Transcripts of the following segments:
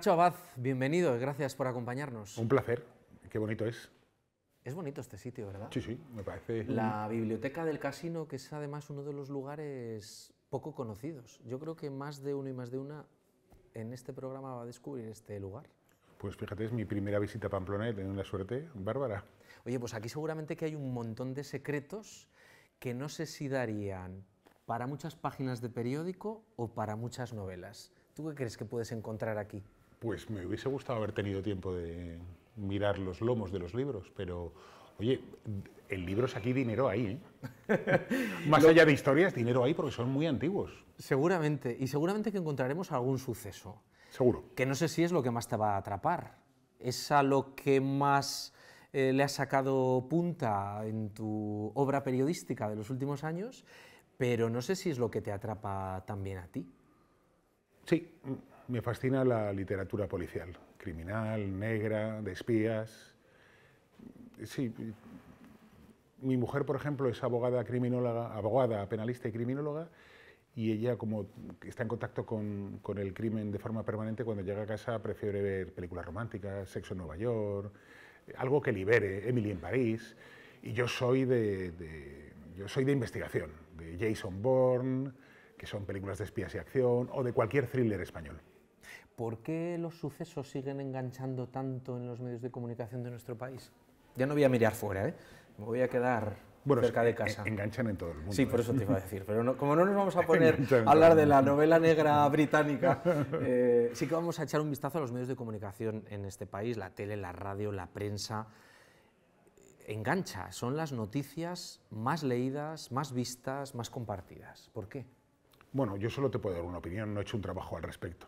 Nacho Abad, bienvenido, gracias por acompañarnos. Un placer, qué bonito es. Es bonito este sitio, ¿verdad? Sí, sí, me parece. La biblioteca del casino, que es además uno de los lugares poco conocidos. Yo creo que más de uno y más de una en este programa va a descubrir este lugar. Pues fíjate, es mi primera visita a Pamplona y tengo la suerte bárbara. Oye, pues aquí seguramente que hay un montón de secretos que no sé si darían para muchas páginas de periódico o para muchas novelas. ¿Tú qué crees que puedes encontrar aquí? pues me hubiese gustado haber tenido tiempo de mirar los lomos de los libros, pero oye, el libro es aquí dinero ahí, ¿eh? Más allá de historias, dinero ahí porque son muy antiguos. Seguramente, y seguramente que encontraremos algún suceso. Seguro. Que no sé si es lo que más te va a atrapar. Es a lo que más eh, le has sacado punta en tu obra periodística de los últimos años, pero no sé si es lo que te atrapa también a ti. Sí, me fascina la literatura policial, criminal, negra, de espías. Sí, mi mujer, por ejemplo, es abogada criminóloga, abogada penalista y criminóloga, y ella, como está en contacto con, el crimen de forma permanente, cuando llega a casa prefiere ver películas románticas, Sexo en Nueva York, algo que libere, Emily en París. Y yo soy de yo soy de investigación, de Jason Bourne, que son películas de espías y acción, o de cualquier thriller español. ¿por qué los sucesos siguen enganchando tanto en los medios de comunicación de nuestro país? Ya no voy a mirar fuera, ¿eh? me voy a quedar cerca de casa. Enganchan en todo el mundo. Sí, por ¿eh? eso te iba a decir. Pero como no nos vamos a poner a hablar de la novela negra británica, eh, sí que vamos a echar un vistazo a los medios de comunicación en este país, la tele, la radio, la prensa. Engancha, son las noticias más leídas, más vistas, más compartidas. ¿Por qué? Bueno, yo solo te puedo dar una opinión, no he hecho un trabajo al respecto.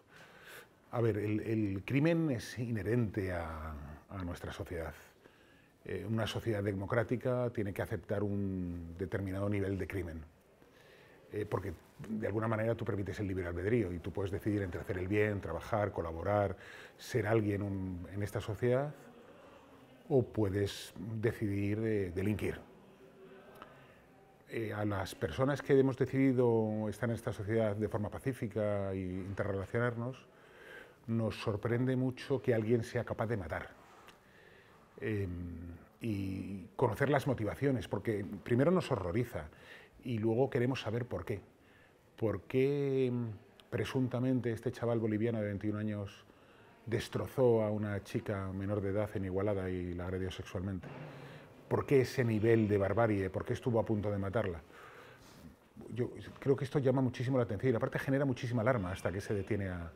A ver, el, crimen es inherente a, nuestra sociedad. Eh, una sociedad democrática tiene que aceptar un determinado nivel de crimen, eh, porque de alguna manera tú permites el libre albedrío y tú puedes decidir entre hacer el bien, trabajar, colaborar, ser alguien en esta sociedad, o puedes decidir eh, delinquir. a las personas que hemos decidido estar en esta sociedad de forma pacífica y interrelacionarnos, nos sorprende mucho que alguien sea capaz de matar. Em, y conocer las motivaciones, porque primero nos horroriza y luego queremos saber por qué. ¿Por qué em, presuntamente este chaval boliviano de 21 años destrozó a una chica menor de edad en Igualada y la agredió sexualmente? ¿Por qué ese nivel de barbarie? ¿Por qué estuvo a punto de matarla? Yo creo que esto llama muchísimo la atención y aparte genera muchísima alarma hasta que se detiene a,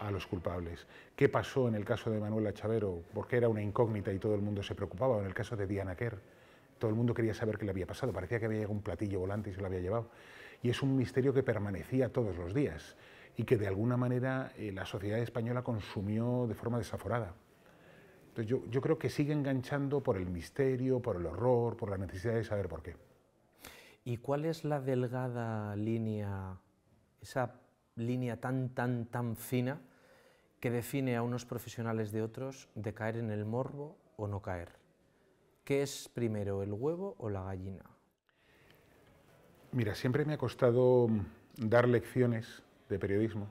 a los culpables. ¿Qué pasó en el caso de Manuela Chavero? Porque era una incógnita y todo el mundo se preocupaba. en el caso de Diana Kerr, todo el mundo quería saber qué le había pasado. Parecía que había llegado un platillo volante y se lo había llevado. Y es un misterio que permanecía todos los días y que de alguna manera eh, la sociedad española consumió de forma desaforada. Entonces yo, yo creo que sigue enganchando por el misterio, por el horror, por la necesidad de saber por qué. ¿Y cuál es la delgada línea, esa línea tan, tan, tan fina que define a unos profesionales de otros de caer en el morbo o no caer. ¿Qué es primero, el huevo o la gallina? Mira, siempre me ha costado dar lecciones de periodismo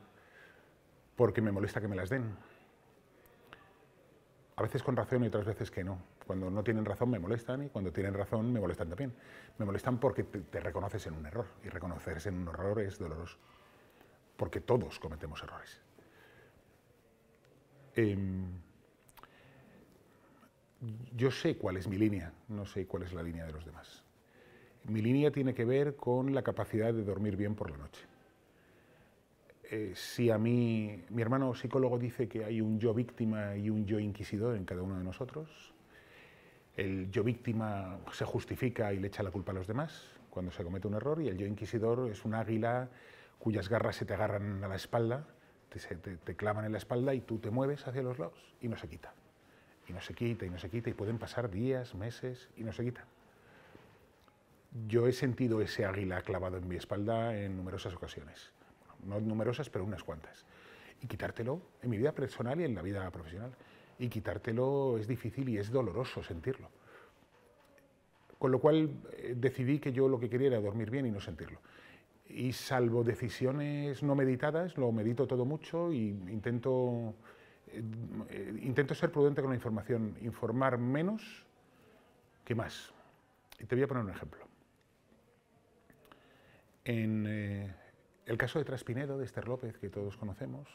porque me molesta que me las den. A veces con razón y otras veces que no. Cuando no tienen razón me molestan y cuando tienen razón me molestan también. Me molestan porque te, reconoces en un error y reconocerse en un error es doloroso porque todos cometemos errores. Em, yo sé cuál es mi línea, no sé cuál es la línea de los demás. Mi línea tiene que ver con la capacidad de dormir bien por la noche. Eh, si a mí, mi hermano psicólogo dice que hay un yo víctima y un yo inquisidor en cada uno de nosotros, el yo víctima se justifica y le echa la culpa a los demás cuando se comete un error y el yo inquisidor es un águila cuyas garras se te agarran a la espalda, te, clavan en la espalda y tú te mueves hacia los lados y no se quita. Y no se quita, y no se quita, y pueden pasar días, meses, y no se quita. Yo he sentido ese águila clavado en mi espalda en numerosas ocasiones. no numerosas, pero unas cuantas. Y quitártelo en mi vida personal y en la vida profesional. Y quitártelo es difícil y es doloroso sentirlo. Con lo cual eh, decidí que yo lo que quería era dormir bien y no sentirlo y salvo decisiones no meditadas, lo medito todo mucho y intento, eh, intento ser prudente con la información, informar menos que más. Y te voy a poner un ejemplo. En eh, el caso de Traspinedo, de Esther López, que todos conocemos.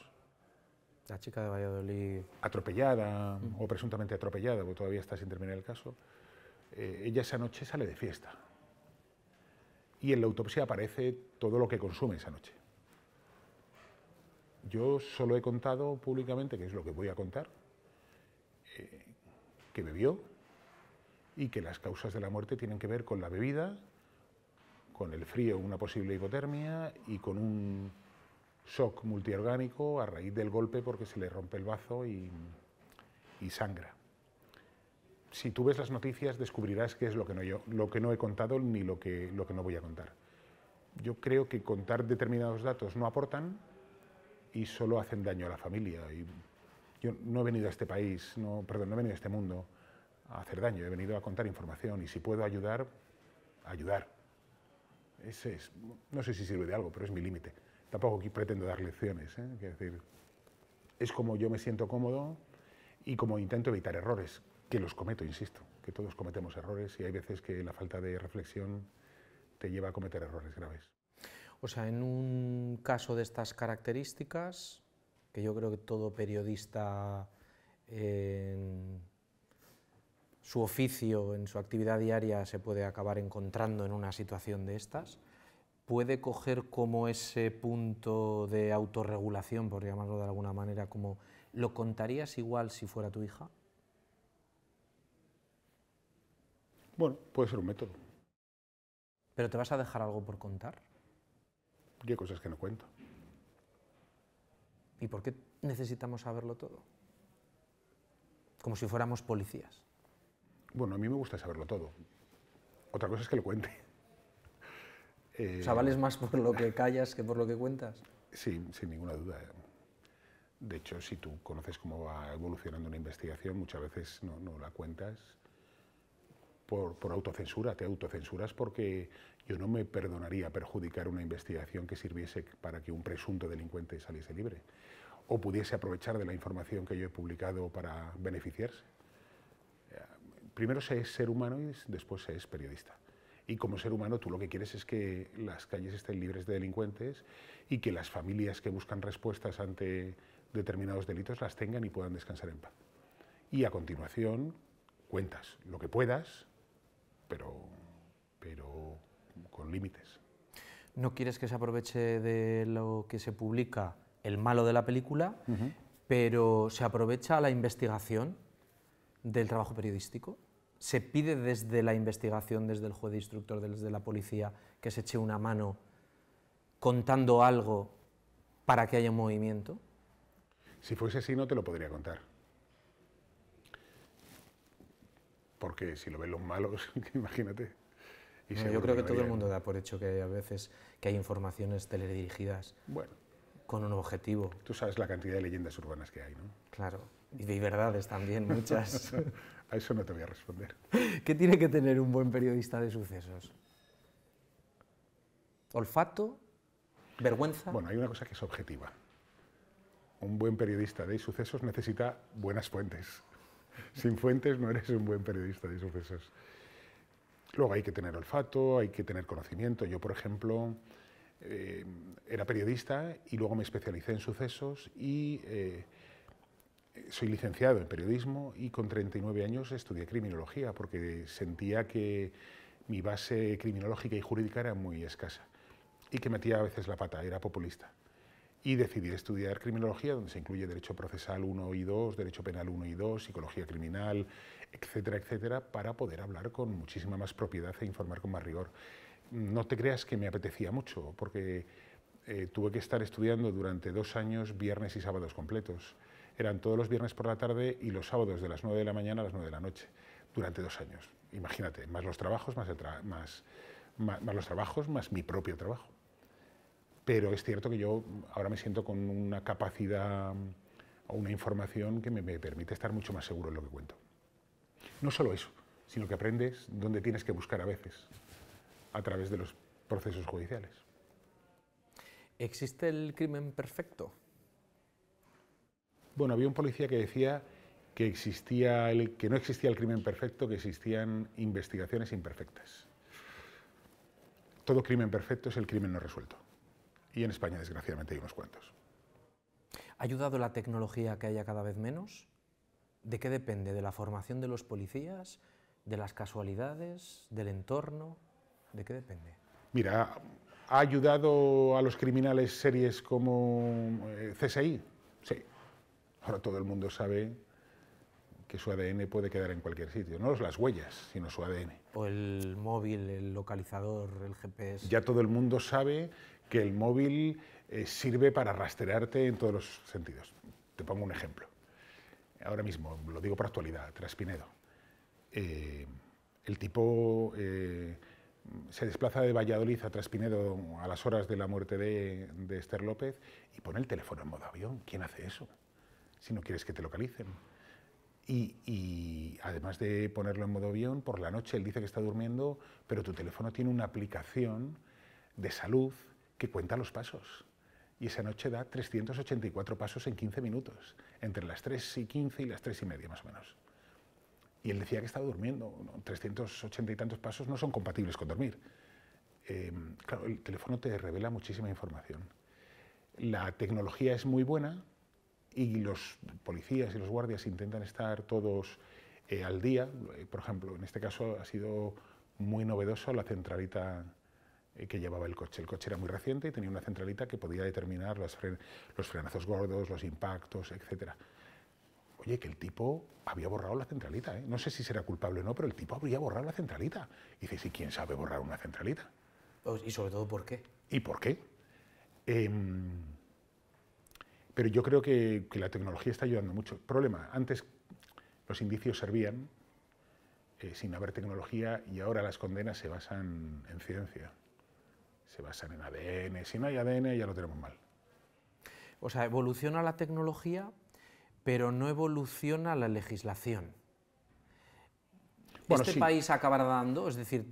La chica de Valladolid. Atropellada o presuntamente atropellada, porque todavía está sin terminar el caso. Eh, ella esa noche sale de fiesta y en la autopsia aparece todo lo que consume esa noche. Yo solo he contado públicamente, que es lo que voy a contar, eh, que bebió y que las causas de la muerte tienen que ver con la bebida, con el frío, una posible hipotermia y con un shock multiorgánico a raíz del golpe porque se le rompe el bazo y sangra si tú ves las noticias descubrirás qué es lo que no, yo, lo que no he contado ni lo que, lo que no voy a contar. Yo creo que contar determinados datos no aportan y solo hacen daño a la familia. yo no he venido a este país, no, perdón, no he venido a este mundo a hacer daño, he venido a contar información y si puedo ayudar, ayudar. Ese es, no sé si sirve de algo, pero es mi límite. Tampoco pretendo dar lecciones. ¿eh? decir, es como yo me siento cómodo y como intento evitar errores que los cometo, insisto, que todos cometemos errores y hay veces que la falta de reflexión te lleva a cometer errores graves. O sea, en un caso de estas características, que yo creo que todo periodista en su oficio, en su actividad diaria, se puede acabar encontrando en una situación de estas, puede coger como ese punto de autorregulación, por llamarlo de alguna manera, como lo contarías igual si fuera tu hija. Bueno, puede ser un método. ¿Pero te vas a dejar algo por contar? Yo hay cosas que no cuento. ¿Y por qué necesitamos saberlo todo? Como si fuéramos policías. Bueno, a mí me gusta saberlo todo. Otra cosa es que lo cuente. O ¿vales más por lo que callas que por lo que cuentas? Sí, sin ninguna duda. De hecho, si tú conoces cómo va evolucionando una investigación, muchas veces no la cuentas por, autocensura, te autocensuras porque yo no me perdonaría perjudicar una investigación que sirviese para que un presunto delincuente saliese libre o pudiese aprovechar de la información que yo he publicado para beneficiarse. Eh, primero se es ser humano y después se es periodista. Y como ser humano tú lo que quieres es que las calles estén libres de delincuentes y que las familias que buscan respuestas ante determinados delitos las tengan y puedan descansar en paz. Y a continuación cuentas lo que puedas pero, pero con límites. No quieres que se aproveche de lo que se publica el malo de la película, pero se aprovecha la investigación del trabajo periodístico. Se pide desde la investigación, desde el juez de instructor, desde la policía, que se eche una mano contando algo para que haya movimiento. Si fuese así, no te lo podría contar. porque si lo ven los malos, imagínate. yo creo que, todo el mundo da por hecho que hay a veces que hay informaciones teledirigidas bueno, con un objetivo. Tú sabes la cantidad de leyendas urbanas que hay, ¿no? Claro, y de verdades también, muchas. a eso no te voy a responder. ¿Qué tiene que tener un buen periodista de sucesos? ¿Olfato? ¿Vergüenza? Bueno, hay una cosa que es objetiva. Un buen periodista de sucesos necesita buenas fuentes sin fuentes no eres un buen periodista de sucesos. Luego hay que tener olfato, hay que tener conocimiento. Yo, por ejemplo, eh, era periodista y luego me especialicé en sucesos y eh, soy licenciado en periodismo y con 39 años estudié criminología porque sentía que mi base criminológica y jurídica era muy escasa y que metía a veces la pata, era populista y decidí estudiar criminología, donde se incluye Derecho Procesal 1 y 2, Derecho Penal 1 y 2, Psicología Criminal, etcétera, etcétera, para poder hablar con muchísima más propiedad e informar con más rigor. No te creas que me apetecía mucho, porque eh, tuve que estar estudiando durante dos años viernes y sábados completos. Eran todos los viernes por la tarde y los sábados de las 9 de la mañana a las 9 de la noche, durante dos años. Imagínate, más los trabajos, más, más, más los trabajos, más mi propio trabajo pero es cierto que yo ahora me siento con una capacidad o una información que me, permite estar mucho más seguro en lo que cuento. No solo eso, sino que aprendes dónde tienes que buscar a veces, a través de los procesos judiciales. ¿Existe el crimen perfecto? Bueno, había un policía que decía que no existía el crimen perfecto, que existían investigaciones imperfectas. Todo crimen perfecto es el crimen no resuelto y en España, desgraciadamente, hay unos cuantos. ¿Ha ayudado la tecnología que haya cada vez menos? ¿De qué depende? ¿De la formación de los policías? ¿De las casualidades? ¿Del entorno? ¿De qué depende? Mira, ¿ha ayudado a los criminales series como eh, CSI? Sí. Ahora todo el mundo sabe que su ADN puede quedar en cualquier sitio, no las huellas, sino su ADN. O el móvil, el localizador, el GPS. Ya todo el mundo sabe que el móvil eh, sirve para rastrearte en todos los sentidos. Te pongo un ejemplo. Ahora mismo, lo digo por actualidad, Traspinedo. Eh, el tipo eh, se desplaza de Valladolid a Traspinedo a las horas de la muerte de, Esther López y pone el teléfono en modo avión. ¿Quién hace eso? Si no quieres que te localicen. y, además de ponerlo en modo avión, por la noche él dice que está durmiendo, pero tu teléfono tiene una aplicación de salud que cuenta los pasos. Y esa noche da 384 pasos en 15 minutos, entre las 3 y 15 y las 3 y media más o menos. Y él decía que estaba durmiendo, 380 y tantos pasos no son compatibles con dormir. Em, claro, el teléfono te revela muchísima información. La tecnología es muy buena y los policías y los guardias intentan estar todos eh, al día. Eh, por ejemplo, en este caso ha sido muy novedoso la centralita eh, que llevaba el coche. El coche era muy reciente y tenía una centralita que podía determinar los, frenazos gordos, los impactos, etc. oye, que el tipo había borrado la centralita. ¿eh? No sé si será culpable o no, pero el tipo habría borrado la centralita. Y dices, ¿y quién sabe borrar una centralita? Pues, y sobre todo, ¿por qué? ¿Y por qué? Em, pero yo creo que, la tecnología está ayudando mucho. Problema, antes los indicios servían eh, sin haber tecnología y ahora las condenas se basan en ciencia basan en ADN. Si no hay ADN ya lo tenemos mal. O sea, evoluciona la tecnología, pero no evoluciona la legislación. ¿Este país acabará dando? Es decir,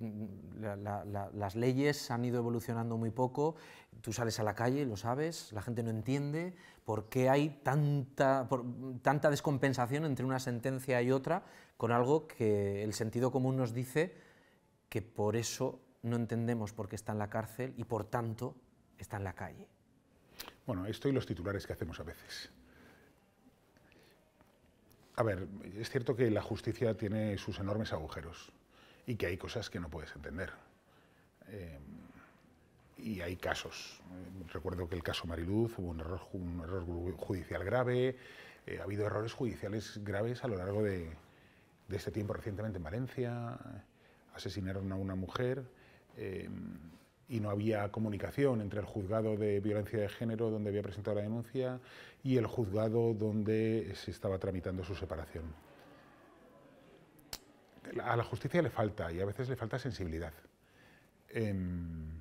las leyes han ido evolucionando muy poco, tú sales a la calle, lo sabes, la gente no entiende por qué hay tanta descompensación entre una sentencia y otra con algo que el sentido común nos dice que por eso no entendemos por qué está en la cárcel y por tanto está en la calle. Bueno, esto y los titulares que hacemos a veces. A ver, es cierto que la justicia tiene sus enormes agujeros y que hay cosas que no puedes entender. Eh, y hay casos. Eh, recuerdo que el caso Mariluz hubo un error, un error judicial grave, eh, ha habido errores judiciales graves a lo largo de, de este tiempo recientemente en Valencia, asesinaron a una mujer, eh, y no había comunicación entre el juzgado de violencia de género donde había presentado la denuncia y el juzgado donde se estaba tramitando su separación. A la justicia le falta y a veces le falta sensibilidad. Em,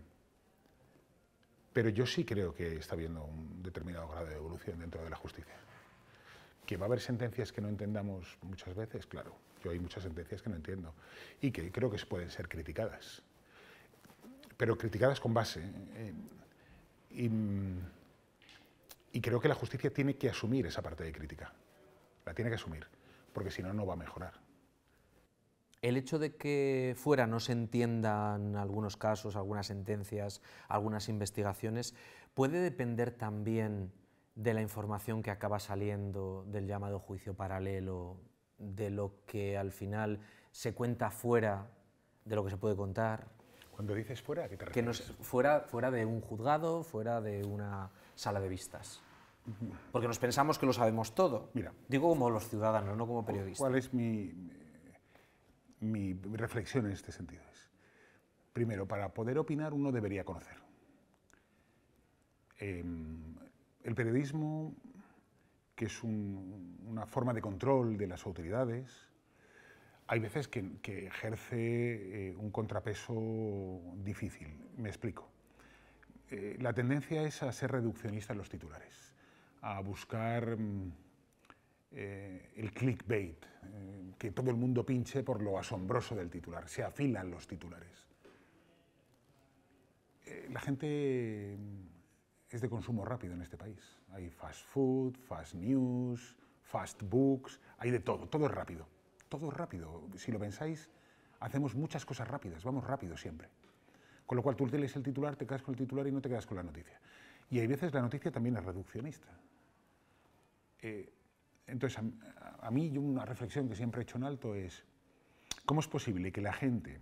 pero yo sí creo que está habiendo un determinado grado de evolución dentro de la justicia. Que va a haber sentencias que no entendamos muchas veces, claro. Yo hay muchas sentencias que no entiendo y que creo que pueden ser criticadas pero criticadas con base. Eh, y creo que la justicia tiene que asumir esa parte de crítica, la tiene que asumir, porque si no, no va a mejorar. El hecho de que fuera no se entiendan algunos casos, algunas sentencias, algunas investigaciones, puede depender también de la información que acaba saliendo del llamado juicio paralelo, de lo que al final se cuenta fuera de lo que se puede contar. Cuando dices fuera, qué te refieres? Que nos, fuera, fuera de un juzgado, fuera de una sala de vistas. Porque nos pensamos que lo sabemos todo. Mira, Digo como los ciudadanos, no como periodistas. ¿Cuál es mi, mi reflexión en este sentido? primero, para poder opinar uno debería conocer. Em, el periodismo, que es una forma de control de las autoridades, hay veces que, ejerce eh, un contrapeso difícil. Me explico. Eh, la tendencia es a ser reduccionista en los titulares, a buscar mm, eh, el clickbait, que todo el mundo pinche por lo asombroso del titular. Se afilan los titulares. la gente mm, es de consumo rápido en este país. Hay fast food, fast news, fast books, hay de todo, todo es rápido todo rápido. Si lo pensáis, hacemos muchas cosas rápidas, vamos rápido siempre. Con lo cual tú lees el titular, te quedas con el titular y no te quedas con la noticia. Y hay veces la noticia también es reduccionista. Eh, entonces, a, mí una reflexión que siempre he hecho en alto es, ¿cómo es posible que la gente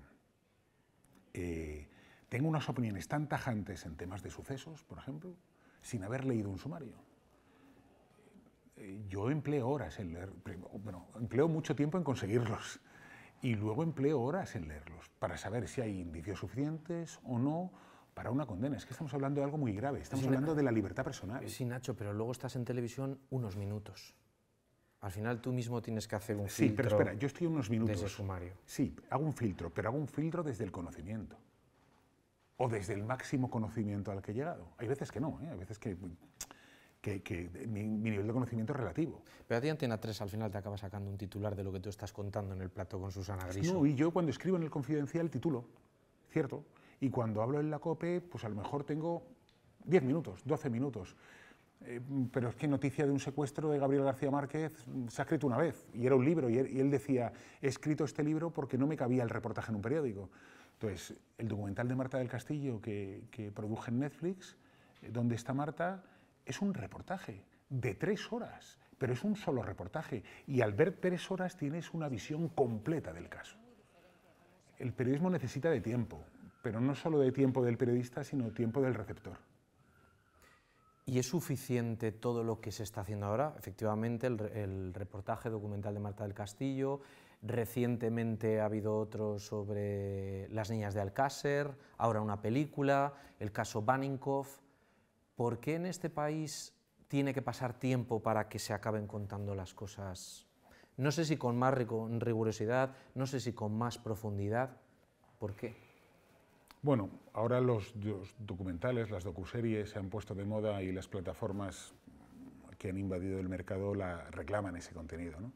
eh, tenga unas opiniones tan tajantes en temas de sucesos, por ejemplo, sin haber leído un sumario? yo empleo horas en leer, bueno, empleo mucho tiempo en conseguirlos y luego empleo horas en leerlos para saber si hay indicios suficientes o no para una condena. Es que estamos hablando de algo muy grave, estamos hablando de la libertad personal. Sí, Nacho, pero luego estás en televisión unos minutos. Al final tú mismo tienes que hacer un filtro. Sí, pero espera, yo estoy unos minutos. Desde sumario. Sí, hago un filtro, pero hago un filtro desde el conocimiento. O desde el máximo conocimiento al que he llegado. Hay veces que no, ¿eh? hay veces que que, mi, nivel de conocimiento es relativo. Pero a ti Antena 3 al final te acaba sacando un titular de lo que tú estás contando en el plato con Susana Griso. No, y yo cuando escribo en el Confidencial titulo, ¿cierto? Y cuando hablo en la COPE, pues a lo mejor tengo 10 minutos, 12 minutos. Eh, pero es que noticia de un secuestro de Gabriel García Márquez mm, se ha escrito una vez, y era un libro, y él, y él decía, he escrito este libro porque no me cabía el reportaje en un periódico. Entonces, el documental de Marta del Castillo que, que produje en Netflix, eh, ¿Dónde está Marta?, es un reportaje de tres horas, pero es un solo reportaje y al ver tres horas tienes una visión completa del caso. El periodismo necesita de tiempo, pero no solo de tiempo del periodista, sino tiempo del receptor. ¿Y es suficiente todo lo que se está haciendo ahora? Efectivamente, el, reportaje documental de Marta del Castillo, recientemente ha habido otro sobre las niñas de Alcácer, ahora una película, el caso Baninkoff. ¿por qué en este país tiene que pasar tiempo para que se acaben contando las cosas? No sé si con más rigurosidad, no sé si con más profundidad. ¿Por qué? Bueno, ahora los, documentales, las docuseries se han puesto de moda y las plataformas que han invadido el mercado la reclaman ese contenido. ¿no?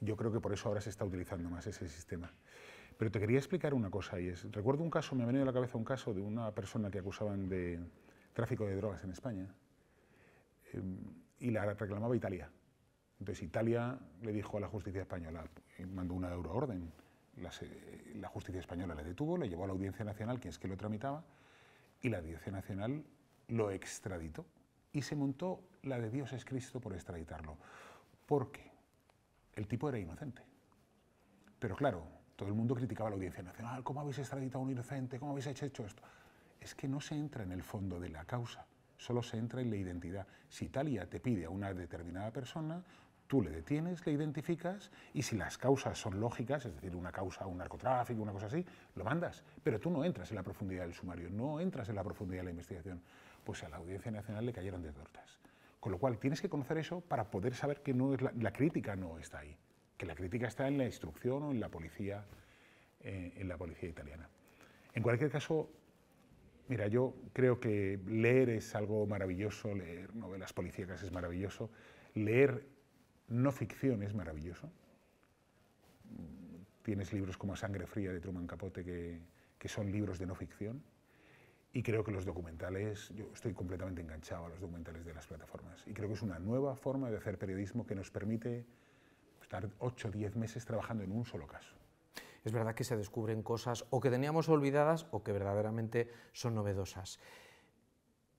Yo creo que por eso ahora se está utilizando más ese sistema. Pero te quería explicar una cosa, y es, recuerdo un caso, me ha venido a la cabeza un caso de una persona que acusaban de, tráfico de drogas en España, eh, y la reclamaba Italia. Entonces Italia le dijo a la justicia española, mandó una euroorden, la, la justicia española le detuvo, le llevó a la Audiencia Nacional, quien es que lo tramitaba, y la Audiencia Nacional lo extraditó. Y se montó la de Dios es Cristo por extraditarlo. Porque el tipo era inocente. Pero claro, todo el mundo criticaba a la Audiencia Nacional, ¿cómo habéis extraditado a un inocente? ¿Cómo habéis hecho esto? es que no se entra en el fondo de la causa, solo se entra en la identidad. Si Italia te pide a una determinada persona, tú le detienes, le identificas y si las causas son lógicas, es decir, una causa, un narcotráfico, una cosa así, lo mandas. Pero tú no entras en la profundidad del sumario, no entras en la profundidad de la investigación. Pues a la Audiencia Nacional le cayeron de tortas. Con lo cual tienes que conocer eso para poder saber que no es la, crítica no está ahí, que la crítica está en la instrucción o en la policía, eh, en la policía italiana. En cualquier caso, Mira, yo creo que leer es algo maravilloso, leer novelas policíacas es maravilloso, leer no ficción es maravilloso. Tienes libros como Sangre Fría de Truman Capote que, que son libros de no ficción. Y creo que los documentales, yo estoy completamente enganchado a los documentales de las plataformas. Y creo que es una nueva forma de hacer periodismo que nos permite estar 8 o 10 meses trabajando en un solo caso es verdad que se descubren cosas o que teníamos olvidadas o que verdaderamente son novedosas.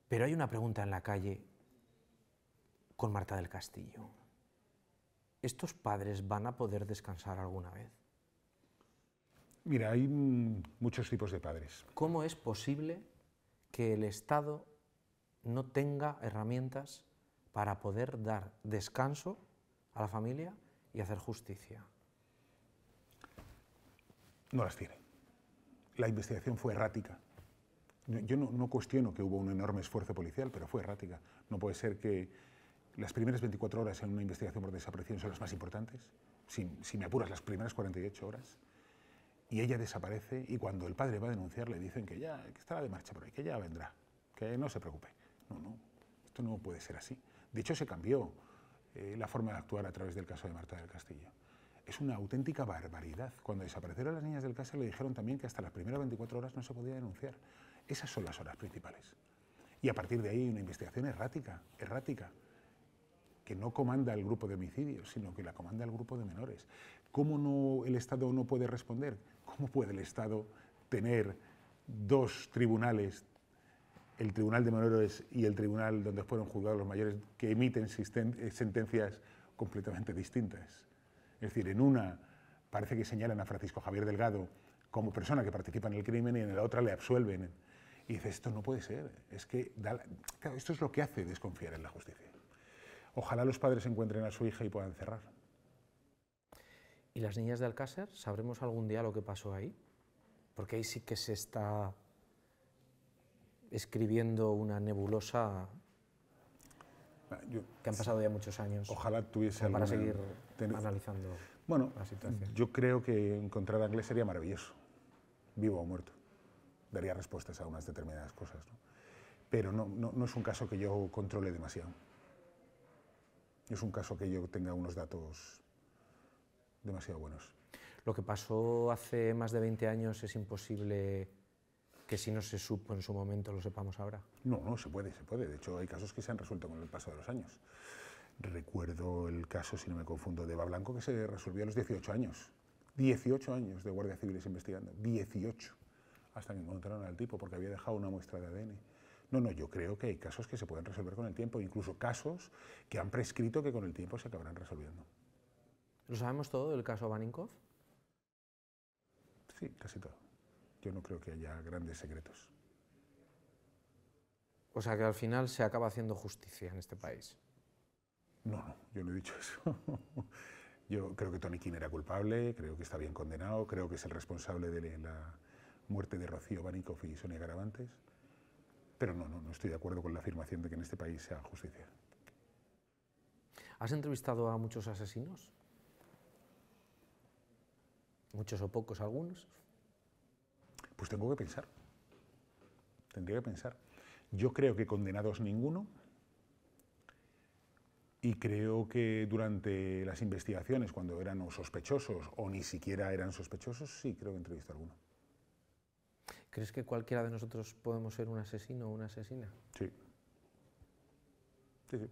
Pero hay una pregunta en la calle con Marta del Castillo. ¿Estos padres van a poder descansar alguna vez? Mira, hay muchos tipos de padres. ¿Cómo es posible que el Estado no tenga herramientas para poder dar descanso a la familia y hacer justicia? no las tiene. La investigación fue errática. Yo no, cuestiono que hubo un enorme esfuerzo policial, pero fue errática. No puede ser que las primeras 24 horas en una investigación por desaparición son las más importantes, si, me apuras las primeras 48 horas, y ella desaparece y cuando el padre va a denunciar le dicen que ya que estará de marcha por ahí, que ya vendrá, que no se preocupe. No, no, esto no puede ser así. De hecho, se cambió eh, la forma de actuar a través del caso de Marta del Castillo. Es una auténtica barbaridad. Cuando desaparecieron las niñas del caso, le dijeron también que hasta las primeras 24 horas no se podía denunciar. Esas son las horas principales. Y a partir de ahí una investigación errática, errática, que no comanda el grupo de homicidios, sino que la comanda el grupo de menores. ¿Cómo no el Estado no puede responder? ¿Cómo puede el Estado tener dos tribunales, el Tribunal de Menores y el Tribunal donde fueron juzgados los mayores, que emiten eh, sentencias completamente distintas? Es decir, en una parece que señalan a Francisco Javier Delgado como persona que participa en el crimen y en la otra le absuelven. Y dice, esto no puede ser. Es que esto es lo que hace desconfiar en la justicia. Ojalá los padres encuentren a su hija y puedan cerrar. ¿Y las niñas de Alcácer? ¿Sabremos algún día lo que pasó ahí? Porque ahí sí que se está escribiendo una nebulosa ah, que han pasado ya muchos años. Ojalá tuviese analizando bueno, la situación? Yo creo que encontrar a Anglés sería maravilloso, vivo o muerto. Daría respuestas a unas determinadas cosas. ¿no? Pero no, no es un caso que yo controle demasiado. Es un caso que yo tenga unos datos demasiado buenos. Lo que pasó hace más de 20 años es imposible que si no se supo en su momento lo sepamos ahora. No, no, se puede, se puede. De hecho, hay casos que se han resuelto con el paso de los años. Recuerdo el caso, si no me confundo, de Eva Blanco, que se resolvió a los 18 años. 18 años de Guardia civiles investigando, 18, hasta que encontraron al tipo porque había dejado una muestra de ADN. No, no, yo creo que hay casos que se pueden resolver con el tiempo, incluso casos que han prescrito que con el tiempo se acabarán resolviendo. ¿Lo sabemos todo del caso Baninkov? Sí, casi todo. Yo no creo que haya grandes secretos. O sea que al final se acaba haciendo justicia en este país. No, no, yo no he dicho eso. yo creo que Tony King era culpable, creo que está bien condenado, creo que es el responsable de la muerte de Rocío Banicoff y Sonia Garavantes. Pero no, no, no estoy de acuerdo con la afirmación de que en este país sea justicia. ¿Has entrevistado a muchos asesinos? ¿Muchos o pocos algunos? Pues tengo que pensar. Tendría que pensar. Yo creo que condenados ninguno, y creo que durante las investigaciones, cuando eran sospechosos o ni siquiera eran sospechosos, sí creo que entrevisté a alguno. ¿Crees que cualquiera de nosotros podemos ser un asesino o una asesina? Sí. Sí, sí.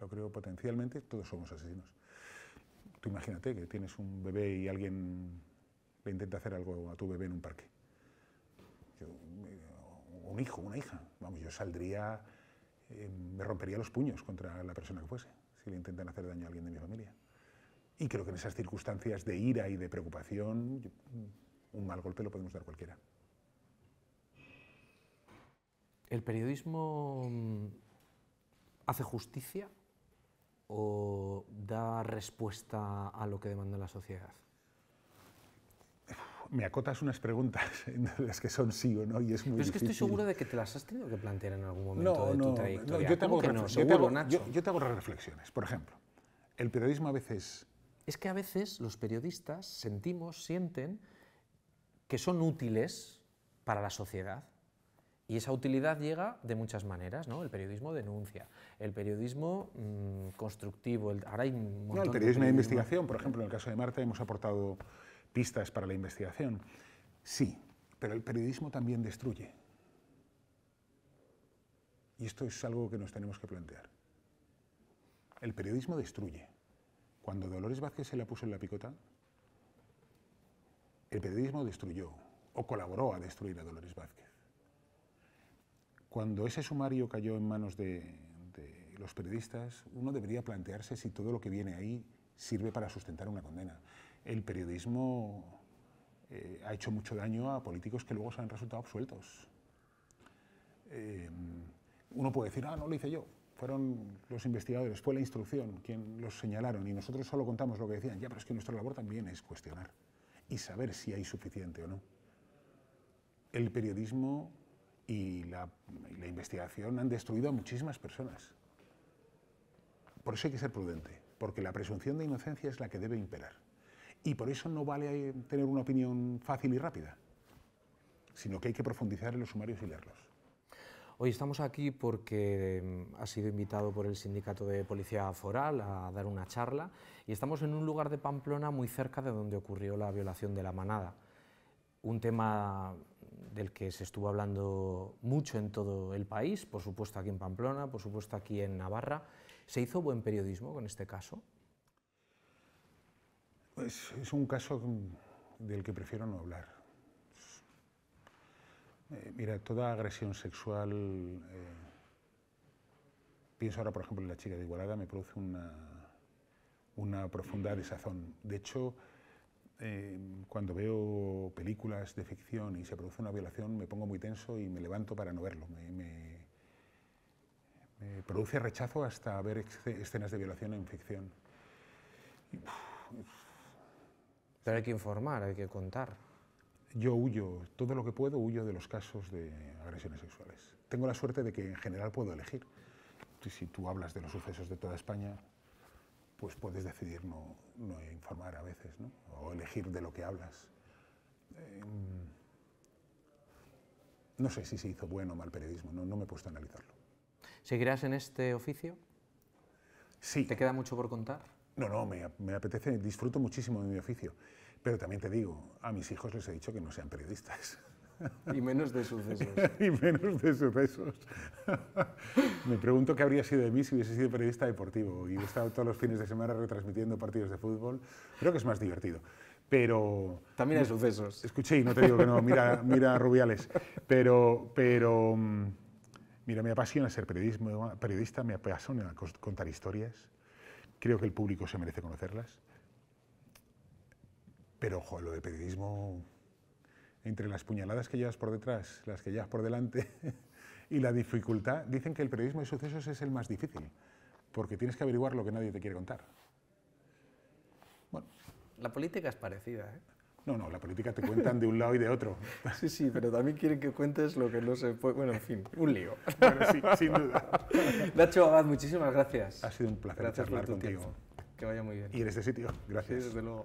Lo creo potencialmente, todos somos asesinos. Tú imagínate que tienes un bebé y alguien le intenta hacer algo a tu bebé en un parque. Eh, un hijo, una hija. Vamos, yo saldría eh, me rompería los puños contra la persona que fuese, si le intentan hacer daño a alguien de mi familia. Y creo que en esas circunstancias de ira y de preocupación, mm, un mal golpe lo podemos dar cualquiera. ¿El periodismo mm, hace justicia o da respuesta a lo que demanda la sociedad? me acotas unas preguntas las que son sí o no y es muy Pero es que estoy seguro de que te las has tenido que plantear en algún momento de tu trayectoria. No, yo te, Yo, reflexiones. Por ejemplo, el periodismo a veces... Es que a veces los periodistas sentimos, sienten que son útiles para la sociedad. Y esa utilidad llega de muchas maneras, ¿no? El periodismo denuncia, el periodismo mm, constructivo, ahora hay no, el periodismo de, investigación, por ejemplo, en el caso de Marta hemos aportado pistas para la investigación. Sí, pero el periodismo también destruye. Y esto es algo que nos tenemos que plantear. El periodismo destruye. Cuando Dolores Vázquez se la puso en la picota, el periodismo destruyó o colaboró a destruir a Dolores Vázquez. Cuando ese sumario cayó en manos de, de los periodistas, uno debería plantearse si todo lo que viene ahí sirve para sustentar una condena el periodismo eh, ha hecho mucho daño a políticos que luego se han resultado absueltos. Eh, uno puede decir, ah, no lo hice yo, fueron los investigadores, fue la instrucción quien los señalaron y nosotros solo contamos lo que decían. Ya, pero es que nuestra labor también es cuestionar y saber si hay suficiente o no. El periodismo y la, y la investigación han destruido a muchísimas personas. Por eso hay que ser prudente, porque la presunción de inocencia es la que debe imperar. Y por eso no vale tener una opinión fácil y rápida, sino que hay que profundizar en los sumarios y leerlos. Hoy estamos aquí porque mm, ha sido invitado por el Sindicato de Policía Foral a dar una charla y estamos en un lugar de Pamplona muy cerca de donde ocurrió la violación de la manada. Un tema del que se estuvo hablando mucho en todo el país, por supuesto aquí en Pamplona, por supuesto aquí en Navarra. ¿Se hizo buen periodismo con este caso? es, un caso del que prefiero no hablar. Eh, mira, toda agresión sexual, eh, pienso ahora por ejemplo en la chica de Igualada, me produce una, una profunda desazón. De hecho, eh, cuando veo películas de ficción y se produce una violación, me pongo muy tenso y me levanto para no verlo. Me, produce rechazo hasta ver escenas de violación en ficción. Pero hay que informar, hay que contar. Yo huyo, todo lo que puedo, huyo de los casos de agresiones sexuales. Tengo la suerte de que en general puedo elegir. Si tú hablas de los sucesos de toda España, pues puedes decidir no, informar a veces, ¿no? O elegir de lo que hablas. Em, no sé si se hizo bueno o mal periodismo, no, no me he puesto a analizarlo. ¿Seguirás en este oficio? Sí. ¿Te queda mucho por contar? No, no, me, apetece, disfruto muchísimo de mi oficio. Pero también te digo, a mis hijos les he dicho que no sean periodistas. Y menos de sucesos. y menos de sucesos. me pregunto qué habría sido de mí si hubiese sido periodista deportivo y he estado todos los fines de semana retransmitiendo partidos de fútbol. Creo que es más divertido. Pero... También hay sucesos. Escuché y no te digo que no, mira, mira Rubiales. Pero, pero... Mm, mira, me apasiona ser periodismo, periodista, me apasiona contar historias Creo que el público se merece conocerlas. Pero, ojo, lo de periodismo, entre las puñaladas que llevas por detrás, las que llevas por delante y la dificultad, dicen que el periodismo de sucesos es el más difícil, porque tienes que averiguar lo que nadie te quiere contar. Bueno. La política es parecida, ¿eh? No, no, la política te cuentan de un lado y de otro. Sí, sí, pero también quieren que cuentes lo que no se puede. Bueno, en fin, un lío. sí, sin duda. Nacho Abad, muchísimas gracias. Ha sido un placer charlar contigo. Que vaya muy bien. Y en este sitio, gracias. Sí, desde luego.